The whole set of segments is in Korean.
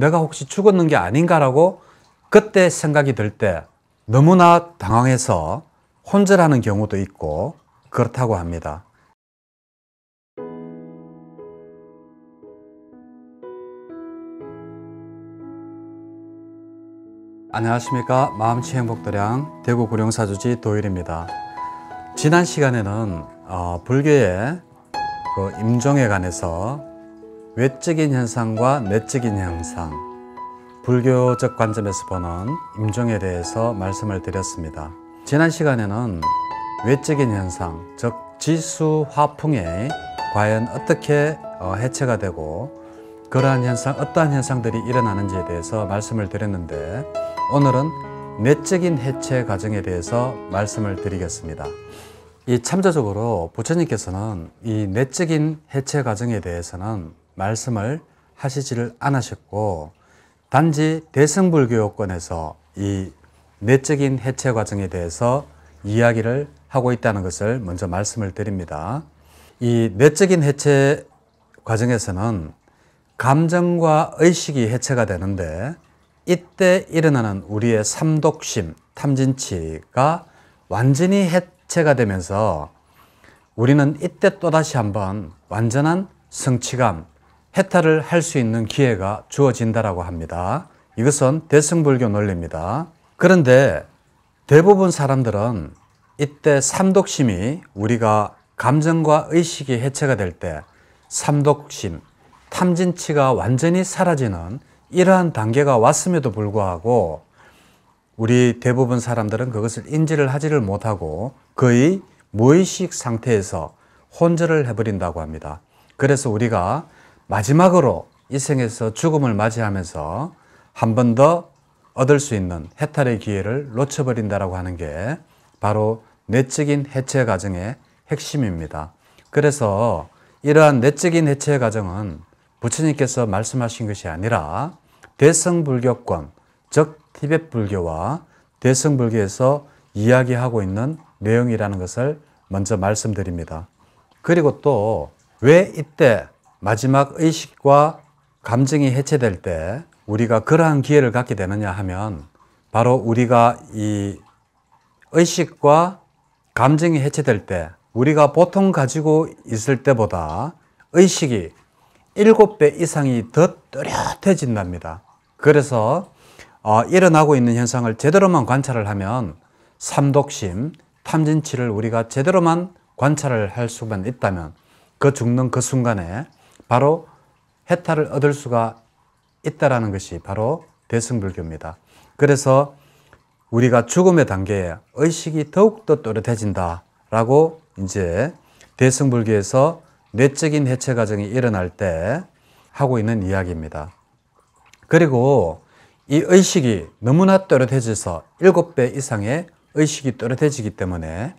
내가 혹시 죽었는 게 아닌가라고 그때 생각이 들 때 너무나 당황해서 혼절하는 경우도 있고 그렇다고 합니다. 안녕하십니까 마음치 행복도량 대구 고령사주지 도일입니다 지난 시간에는 어, 불교의 그 임종에 관해서 외적인 현상과 내적인 현상 불교적 관점에서 보는 임종에 대해서 말씀을 드렸습니다. 지난 시간에는 외적인 현상 즉 지수 화풍에 과연 어떻게 어, 해체가 되고 그러한 현상 어떠한 현상들이 일어나는지에 대해서 말씀을 드렸는데 오늘은 내적인 해체 과정에 대해서 말씀을 드리겠습니다. 이 참조적으로 부처님께서는 이 내적인 해체 과정에 대해서는 말씀을 하시지를 않으셨고 단지 대승불교권에서 이 내적인 해체 과정에 대해서 이야기를 하고 있다는 것을 먼저 말씀을 드립니다. 이 내적인 해체 과정에서는 감정과 의식이 해체가 되는데 이때 일어나는 우리의 삼독심, 탐진치가 완전히 해체가 되면서 우리는 이때 또다시 한번 완전한 성취감, 해탈을 할 수 있는 기회가 주어진다라고 합니다. 이것은 대승불교 논리입니다. 그런데 대부분 사람들은 이때 삼독심이 우리가 감정과 의식이 해체가 될 때 삼독심, 탐진치가 완전히 사라지는 이러한 단계가 왔음에도 불구하고 우리 대부분 사람들은 그것을 인지를 하지를 못하고 거의 무의식 상태에서 혼절을 해버린다고 합니다. 그래서 우리가 마지막으로 이 생에서 죽음을 맞이하면서 한 번 더 얻을 수 있는 해탈의 기회를 놓쳐버린다라고 하는 게 바로 내적인 해체 과정의 핵심입니다. 그래서 이러한 내적인 해체 과정은 부처님께서 말씀하신 것이 아니라 대성불교권, 즉 티벳 불교와 대성 불교에서 이야기하고 있는 내용이라는 것을 먼저 말씀드립니다. 그리고 또 왜 이때 마지막 의식과 감정이 해체될 때 우리가 그러한 기회를 갖게 되느냐 하면 바로 우리가 이 의식과 감정이 해체될 때 우리가 보통 가지고 있을 때보다 의식이 7배 이상이 더 뚜렷해진답니다. 그래서 어, 일어나고 있는 현상을 제대로만 관찰을 하면 삼독심, 탐진치를 우리가 제대로만 관찰을 할 수만 있다면 그 죽는 그 순간에 바로 해탈을 얻을 수가 있다라는 것이 바로 대승불교입니다. 그래서 우리가 죽음의 단계에 의식이 더욱더 또렷해진다라고 이제 대승불교에서 뇌적인 해체 과정이 일어날 때 하고 있는 이야기입니다. 그리고 이 의식이 너무나 또렷해져서 7배 이상의 의식이 또렷해지기 때문에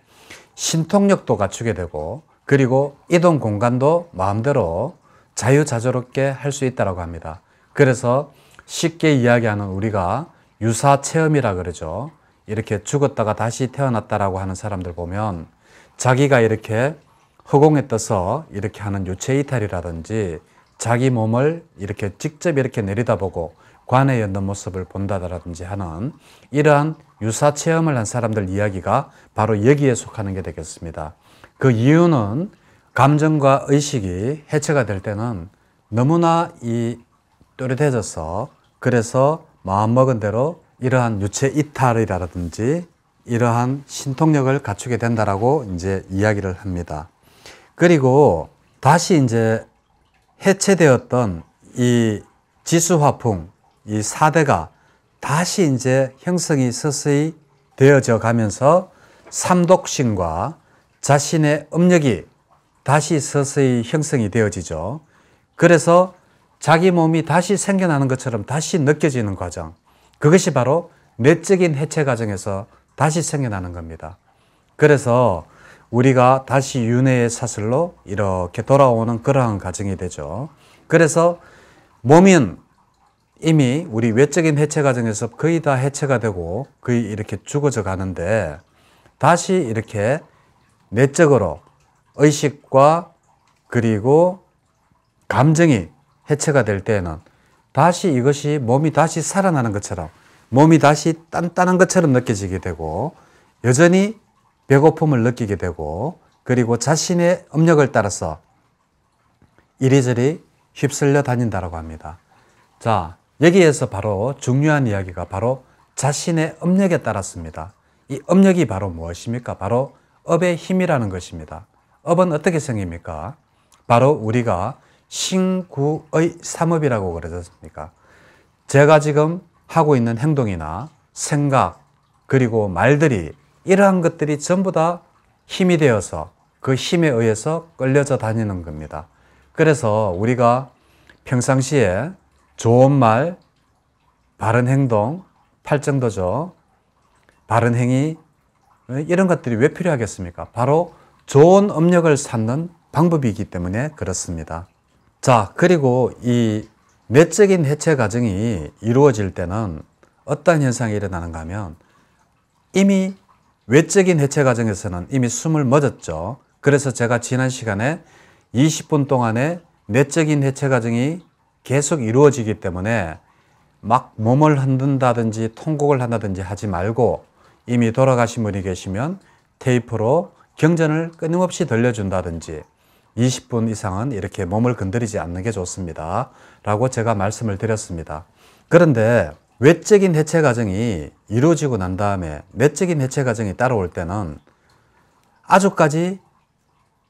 신통력도 갖추게 되고 그리고 이동 공간도 마음대로 자유자재롭게 할 수 있다라고 합니다. 그래서 쉽게 이야기하는 우리가 유사 체험이라 그러죠. 이렇게 죽었다가 다시 태어났다라고 하는 사람들 보면 자기가 이렇게 허공에 떠서 이렇게 하는 유체 이탈이라든지 자기 몸을 이렇게 직접 이렇게 내리다보고 관에 였는 모습을 본다라든지 하는 이러한 유사 체험을 한 사람들 이야기가 바로 여기에 속하는 게 되겠습니다. 그 이유는 감정과 의식이 해체가 될 때는 너무나 이 또렷해져서 그래서 마음먹은 대로 이러한 유체 이탈이라든지 이러한 신통력을 갖추게 된다라고 이제 이야기를 합니다. 그리고 다시 이제 해체되었던 이 지수화풍 이 사대가 다시 이제 형성이 서서히 되어져 가면서 삼독신과 자신의 음력이 다시 서서히 형성이 되어지죠. 그래서 자기 몸이 다시 생겨나는 것처럼 다시 느껴지는 과정. 그것이 바로 내적인 해체 과정에서 다시 생겨나는 겁니다. 그래서 우리가 다시 윤회의 사슬로 이렇게 돌아오는 그러한 과정이 되죠. 그래서 몸은 이미 우리 외적인 해체 과정에서 거의 다 해체가 되고 거의 이렇게 죽어져 가는데 다시 이렇게 내적으로 의식과 그리고 감정이 해체가 될 때에는 다시 이것이 몸이 다시 살아나는 것처럼 몸이 다시 단단한 것처럼 느껴지게 되고 여전히 배고픔을 느끼게 되고 그리고 자신의 음력을 따라서 이리저리 휩쓸려 다닌다라고 합니다. 자, 여기에서 바로 중요한 이야기가 바로 자신의 음력에 따랐습니다. 이 음력이 바로 무엇입니까? 바로 업의 힘이라는 것입니다. 업은 어떻게 생깁니까? 바로 우리가 신구의 삼업이라고 그러셨습니까? 제가 지금 하고 있는 행동이나 생각 그리고 말들이 이러한 것들이 전부 다 힘이 되어서 그 힘에 의해서 끌려져 다니는 겁니다. 그래서 우리가 평상시에 좋은 말, 바른 행동, 팔정도죠. 바른 행위 어, 이런 것들이 왜 필요하겠습니까? 바로 좋은 음력을 찾는 방법이기 때문에 그렇습니다. 자, 그리고 이 내적인 해체 과정이 이루어질 때는 어떤 현상이 일어나는가 하면 이미 외적인 해체 과정에서는 이미 숨을 멎었죠. 그래서 제가 지난 시간에 20분 동안에 내적인 해체 과정이 계속 이루어지기 때문에 막 몸을 흔든다든지 통곡을 한다든지 하지 말고 이미 돌아가신 분이 계시면 테이프로 경전을 끊임없이 돌려준다든지 20분 이상은 이렇게 몸을 건드리지 않는 게 좋습니다. 라고 제가 말씀을 드렸습니다. 그런데 외적인 해체 과정이 이루어지고 난 다음에 내적인 해체 과정이 따라올 때는 아주까지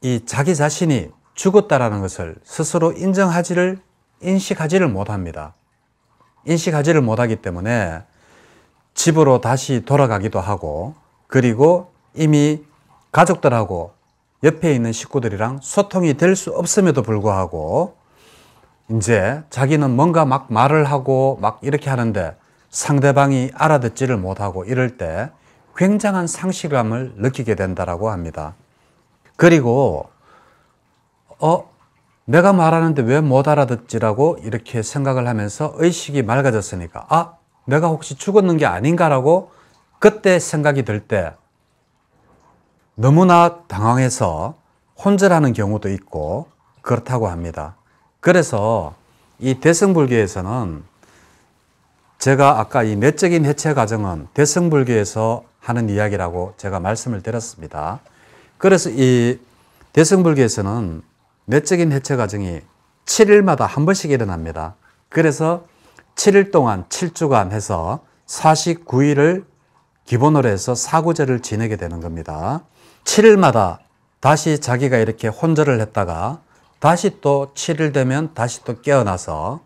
이 자기 자신이 죽었다라는 것을 스스로 인정하지를 인식하지를 못합니다. 인식하지를 못하기 때문에 집으로 다시 돌아가기도 하고 그리고 이미 가족들하고 옆에 있는 식구들이랑 소통이 될 수 없음에도 불구하고 이제 자기는 뭔가 막 말을 하고 막 이렇게 하는데 상대방이 알아듣지를 못하고 이럴 때 굉장한 상실감을 느끼게 된다라고 합니다. 그리고 어 내가 말하는데 왜 못 알아듣지라고 이렇게 생각을 하면서 의식이 맑아졌으니까 아 내가 혹시 죽었는 게 아닌가라고 그때 생각이 들때 너무나 당황해서 혼절하는 경우도 있고 그렇다고 합니다. 그래서 이 대승불교에서는 제가 아까 이 내적인 해체 과정은 대승불교에서 하는 이야기라고 제가 말씀을 드렸습니다. 그래서 이 대승불교에서는 내적인 해체 과정이 7일마다 한 번씩 일어납니다. 그래서 7일 동안 7주간 해서 49일을 기본으로 해서 사구제를 지내게 되는 겁니다. 7일마다 다시 자기가 이렇게 혼절을 했다가 다시 또 7일 되면 다시 또 깨어나서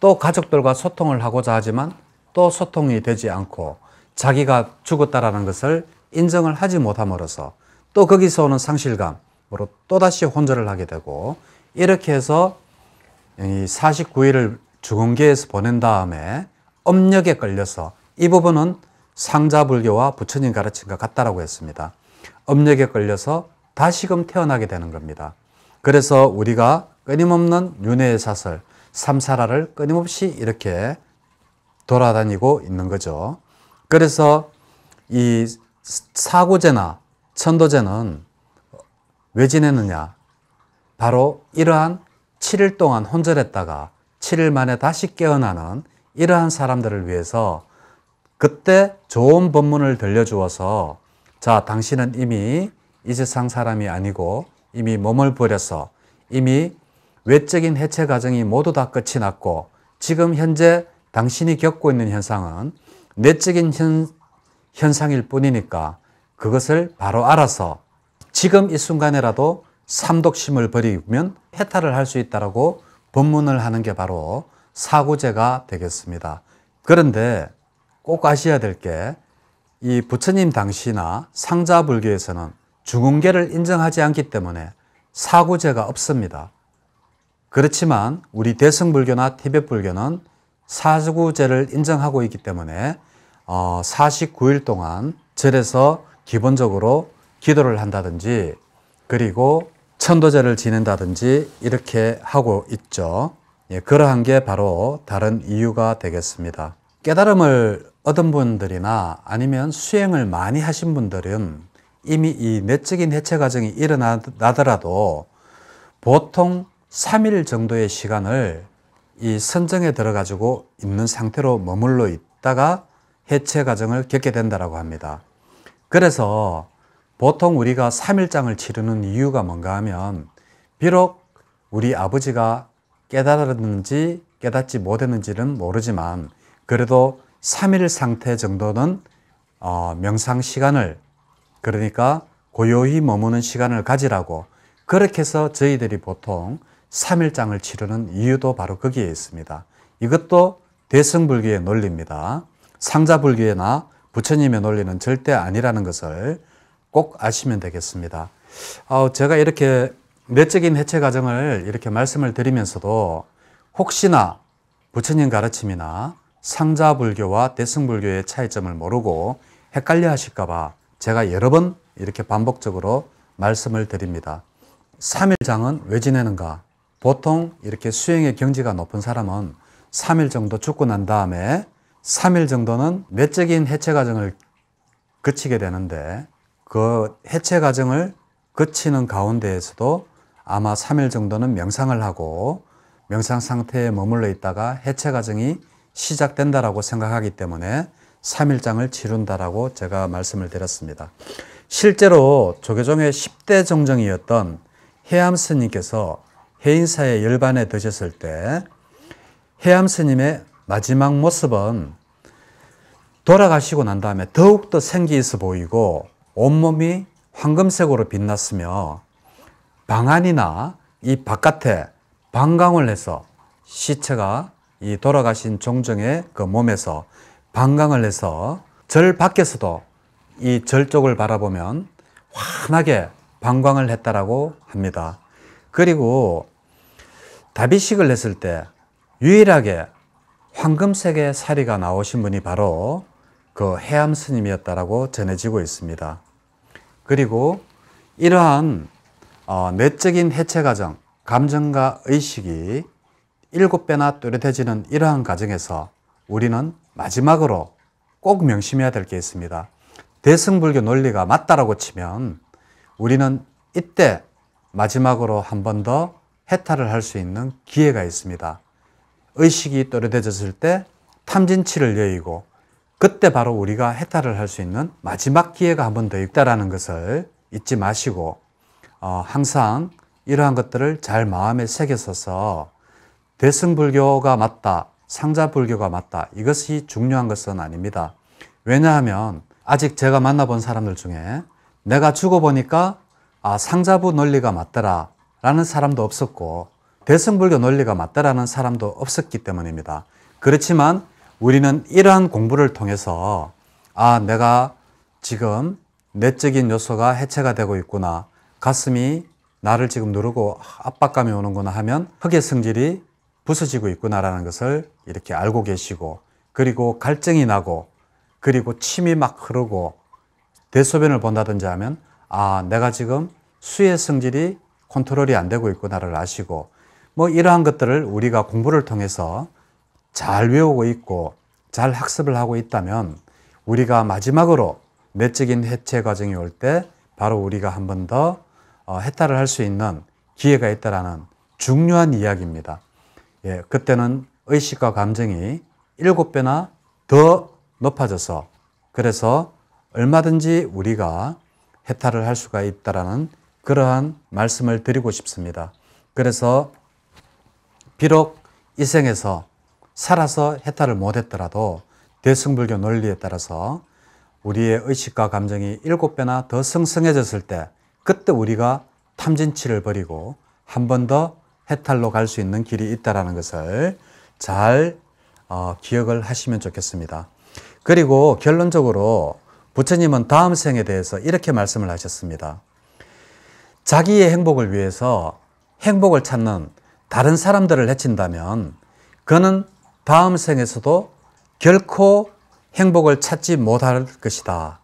또 가족들과 소통을 하고자 하지만 또 소통이 되지 않고 자기가 죽었다라는 것을 인정을 하지 못함으로써 또 거기서 오는 상실감으로 또다시 혼절을 하게 되고 이렇게 해서 49일을 주공계에서 보낸 다음에 엄력에 끌려서이 부분은 상자불교와 부처님 가르침과 같다라고 했습니다. 업력에 걸려서 다시금 태어나게 되는 겁니다. 그래서 우리가 끊임없는 윤회의 사설, 삼사라를 끊임없이 이렇게 돌아다니고 있는 거죠. 그래서 이 사고제나 천도제는 왜 지내느냐? 바로 이러한 7일 동안 혼절했다가 7일 만에 다시 깨어나는 이러한 사람들을 위해서 그때 좋은 법문을 들려주어서 자, 당신은 이미 이 세상 사람이 아니고 이미 몸을 버려서 이미 외적인 해체 과정이 모두 다 끝이 났고 지금 현재 당신이 겪고 있는 현상은 내적인 현, 현상일 뿐이니까 그것을 바로 알아서 지금 이 순간에라도 삼독심을 버리면 해탈을 할 수 있다라고 법문을 하는 게 바로 사구제가 되겠습니다. 그런데 꼭 아셔야 될게 이 부처님 당시나 상자 불교에서는 죽흥계를 인정하지 않기 때문에 사구제가 없습니다. 그렇지만 우리 대승불교나 티벳불교는 사구제를 인정하고 있기 때문에 49일 어, 동안 절에서 기본적으로 기도를 한다든지 그리고 천도제를 지낸다든지 이렇게 하고 있죠. 예, 그러한 게 바로 다른 이유가 되겠습니다. 깨달음을 어떤 분들이나 아니면 수행을 많이 하신 분들은 이미 이 내적인 해체 과정이 일어나더라도 보통 3일 정도의 시간을 이 선정에 들어가지고 있는 상태로 머물러 있다가 해체 과정을 겪게 된다고 합니다. 그래서 보통 우리가 3일장을 치르는 이유가 뭔가 하면 비록 우리 아버지가 깨달았는지 깨닫지 못했는지는 모르지만 그래도 3일 상태 정도는 어, 명상 시간을 그러니까 고요히 머무는 시간을 가지라고 그렇게 해서 저희들이 보통 3일장을 치르는 이유도 바로 거기에 있습니다. 이것도 대승불교의 논리입니다. 상자불교나 부처님의 논리는 절대 아니라는 것을 꼭 아시면 되겠습니다. 어, 제가 이렇게 내적인 해체 과정을 이렇게 말씀을 드리면서도 혹시나 부처님 가르침이나 상자불교와 대승불교의 차이점을 모르고 헷갈려 하실까봐 제가 여러 번 이렇게 반복적으로 말씀을 드립니다. 3일장은 왜 지내는가? 보통 이렇게 수행의 경지가 높은 사람은 3일 정도 죽고 난 다음에 3일 정도는 내적인 해체 과정을 거치게 되는데 그 해체 과정을 거치는 가운데에서도 아마 3일 정도는 명상을 하고 명상 상태에 머물러 있다가 해체 과정이 시작된다라고 생각하기 때문에 3일장을 치른다라고 제가 말씀을 드렸습니다. 실제로 조계종의 10대 정정이었던 해암 스님께서 해인사의 열반에 드셨을 때 해암 스님의 마지막 모습은 돌아가시고 난 다음에 더욱더 생기 있어 보이고 온몸이 황금색으로 빛났으며 방 안이나 이 바깥에 방광을 해서 시체가 이 돌아가신 종정의 그 몸에서 방광을 해서 절 밖에서도 이 절 쪽을 바라보면 환하게 방광을 했다라고 합니다. 그리고 다비식을 했을 때 유일하게 황금색의 사리가 나오신 분이 바로 그 해암 스님이었다라고 전해지고 있습니다. 그리고 이러한 어, 내적인 해체 과정, 감정과 의식이 일곱 배나 또렷해지는 이러한 과정에서 우리는 마지막으로 꼭 명심해야 될 게 있습니다. 대승불교 논리가 맞다라고 치면 우리는 이때 마지막으로 한 번 더 해탈을 할 수 있는 기회가 있습니다. 의식이 또렷해졌을 때 탐진치를 여의고 그때 바로 우리가 해탈을 할 수 있는 마지막 기회가 한 번 더 있다라는 것을 잊지 마시고 어, 항상 이러한 것들을 잘 마음에 새겨서서 대승불교가 맞다, 상자불교가 맞다. 이것이 중요한 것은 아닙니다. 왜냐하면 아직 제가 만나본 사람들 중에 내가 죽어보니까 아, 상자부 논리가 맞더라 라는 사람도 없었고 대승불교 논리가 맞다라는 사람도 없었기 때문입니다. 그렇지만 우리는 이러한 공부를 통해서 아, 내가 지금 내적인 요소가 해체가 되고 있구나. 가슴이 나를 지금 누르고 압박감이 오는구나 하면 흑의 성질이 부서지고 있구나라는 것을 이렇게 알고 계시고 그리고 갈증이 나고 그리고 침이 막 흐르고 대소변을 본다든지 하면 아 내가 지금 수의 성질이 컨트롤이 안 되고 있구나를 아시고 뭐 이러한 것들을 우리가 공부를 통해서 잘 외우고 있고 잘 학습을 하고 있다면 우리가 마지막으로 내적인 해체 과정이 올 때 바로 우리가 한 번더 어, 해탈을 할 수 있는 기회가 있다라는 중요한 이야기입니다. 예, 그때는 의식과 감정이 일곱 배나 더 높아져서 그래서 얼마든지 우리가 해탈을 할 수가 있다라는 그러한 말씀을 드리고 싶습니다. 그래서 비록 이 생에서 살아서 해탈을 못했더라도 대승불교 논리에 따라서 우리의 의식과 감정이 일곱 배나 더 성성해졌을 때 그때 우리가 탐진치를 버리고 한번더 해탈로 갈 수 있는 길이 있다라는 것을 잘 어, 기억을 하시면 좋겠습니다. 그리고 결론적으로 부처님은 다음 생에 대해서 이렇게 말씀을 하셨습니다. 자기의 행복을 위해서 행복을 찾는 다른 사람들을 해친다면 그는 다음 생에서도 결코 행복을 찾지 못할 것이다.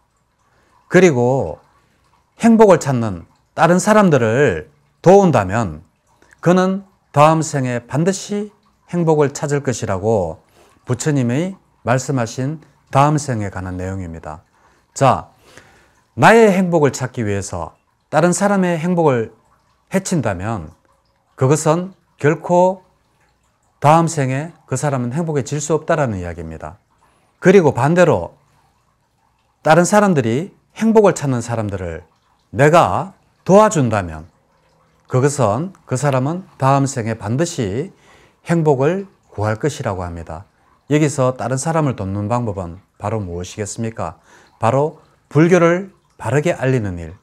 그리고 행복을 찾는 다른 사람들을 도운다면 그는 다음 생에 반드시 행복을 찾을 것이라고 부처님의 말씀하신 다음 생에 관한 내용입니다. 자, 나의 행복을 찾기 위해서 다른 사람의 행복을 해친다면 그것은 결코 다음 생에 그 사람은 행복해질 수 없다라는 이야기입니다. 그리고 반대로 다른 사람들이 행복을 찾는 사람들을 내가 도와준다면 그것은 그 사람은 다음 생에 반드시 행복을 구할 것이라고 합니다. 여기서 다른 사람을 돕는 방법은 바로 무엇이겠습니까? 바로 불교를 바르게 알리는 일,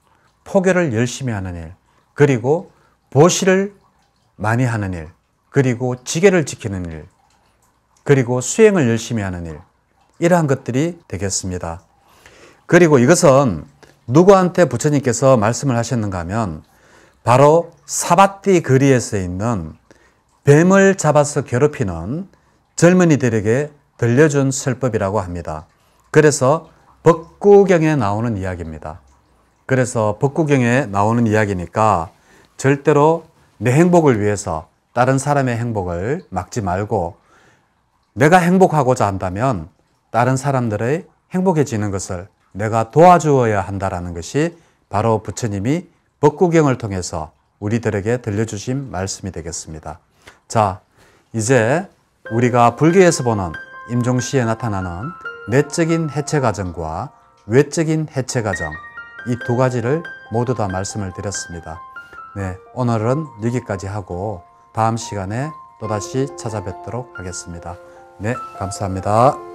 포교를 열심히 하는 일, 그리고 보시를 많이 하는 일, 그리고 지계를 지키는 일, 그리고 수행을 열심히 하는 일, 이러한 것들이 되겠습니다. 그리고 이것은 누구한테 부처님께서 말씀을 하셨는가 하면 바로 사바띠 거리에서 있는 뱀을 잡아서 괴롭히는 젊은이들에게 들려준 설법이라고 합니다. 그래서 법구경에 나오는 이야기입니다. 그래서 법구경에 나오는 이야기니까 절대로 내 행복을 위해서 다른 사람의 행복을 막지 말고 내가 행복하고자 한다면 다른 사람들의 행복해지는 것을 내가 도와주어야 한다라는 것이 바로 부처님이 법구경을 통해서 우리들에게 들려주신 말씀이 되겠습니다. 자, 이제 우리가 불교에서 보는 임종시에 나타나는 내적인 해체 과정과 외적인 해체 과정 이 두 가지를 모두 다 말씀을 드렸습니다. 네, 오늘은 여기까지 하고 다음 시간에 또다시 찾아뵙도록 하겠습니다. 네, 감사합니다.